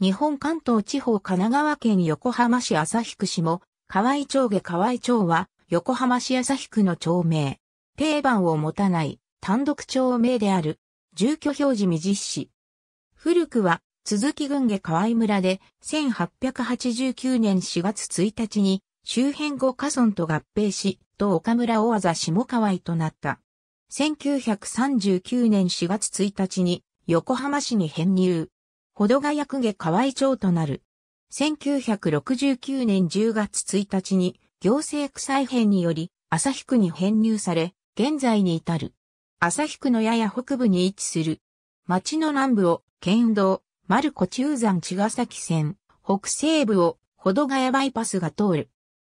日本関東地方神奈川県横浜市旭区市も、河合町下河合町は、横浜市旭区の町名。定番を持たない、単独町名である、住居表示未実施。古くは、鈴木郡下河合村で、1889年4月1日に、周辺五家村と合併し、と岡村大技下河合となった。1939年4月1日に、横浜市に編入。ほどがや区下河合町となる。1969年10月1日に行政区再編により旭区に編入され、現在に至る。旭区のやや北部に位置する。町の南部を県道、丸子中山茅ヶ崎線、北西部を保土ヶ谷バイパスが通る。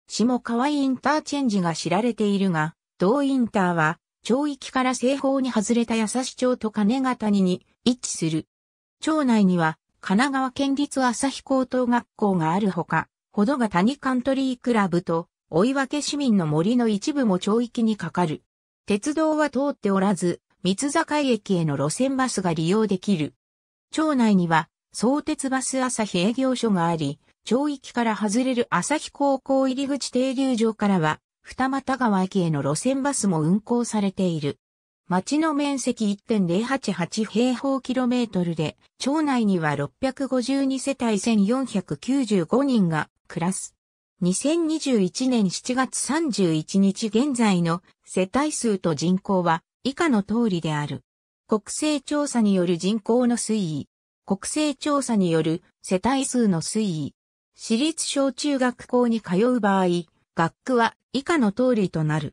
下河合インターチェンジが知られているが、同インターは、町域から西方に外れた優し町と金ヶ谷に位置する。町内には、神奈川県立旭高等学校があるほか、ほどが谷カントリークラブと、追分市民の森の一部も町域にかかる。鉄道は通っておらず、三坂駅への路線バスが利用できる。町内には、相鉄バス朝日営業所があり、町域から外れる朝日高校入口停留場からは、二俣川駅への路線バスも運行されている。町の面積1.088平方キロメートルで、町内には652世帯1495人が暮らす。2021年7月31日現在の世帯数と人口は以下の通りである。国勢調査による人口の推移。国勢調査による世帯数の推移。私立小中学校に通う場合、学区は以下の通りとなる。